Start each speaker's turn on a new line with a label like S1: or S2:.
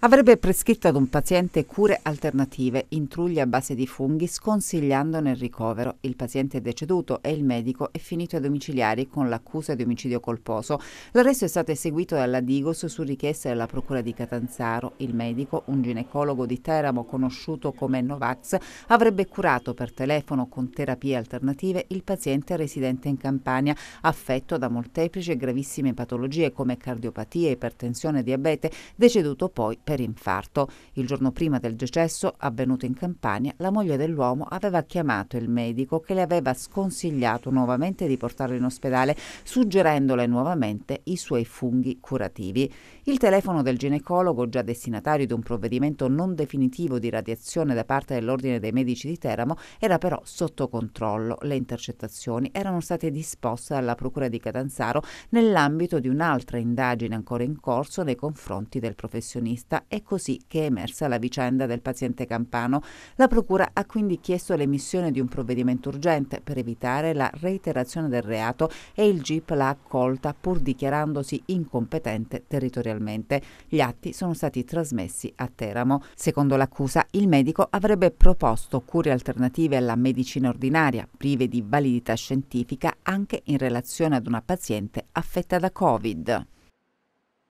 S1: Avrebbe prescritto ad un paziente cure alternative, intrugli a base di funghi, sconsigliandone il ricovero. Il paziente è deceduto e il medico è finito ai domiciliari con l'accusa di omicidio colposo. L'arresto è stato eseguito dalla Digos su richiesta della Procura di Catanzaro. Il medico, un ginecologo di Teramo conosciuto come Novax, avrebbe curato per telefono con terapie alternative il paziente residente in Campania, affetto da molteplici e gravissime patologie come cardiopatia, ipertensione e diabete, deceduto poi per infarto. Il giorno prima del decesso, avvenuto in Campania, la moglie dell'uomo aveva chiamato il medico che le aveva sconsigliato nuovamente di portarlo in ospedale, suggerendole nuovamente i suoi funghi curativi. Il telefono del ginecologo, già destinatario di un provvedimento non definitivo di radiazione da parte dell'Ordine dei Medici di Teramo, era però sotto controllo. Le intercettazioni erano state disposte dalla Procura di Catanzaro nell'ambito di un'altra indagine ancora in corso nei confronti del professionista giusta. È così che è emersa la vicenda del paziente campano. La Procura ha quindi chiesto l'emissione di un provvedimento urgente per evitare la reiterazione del reato e il GIP l'ha accolta pur dichiarandosi incompetente territorialmente. Gli atti sono stati trasmessi a Teramo. Secondo l'accusa, il medico avrebbe proposto cure alternative alla medicina ordinaria, prive di validità scientifica, anche in relazione ad una paziente affetta da Covid.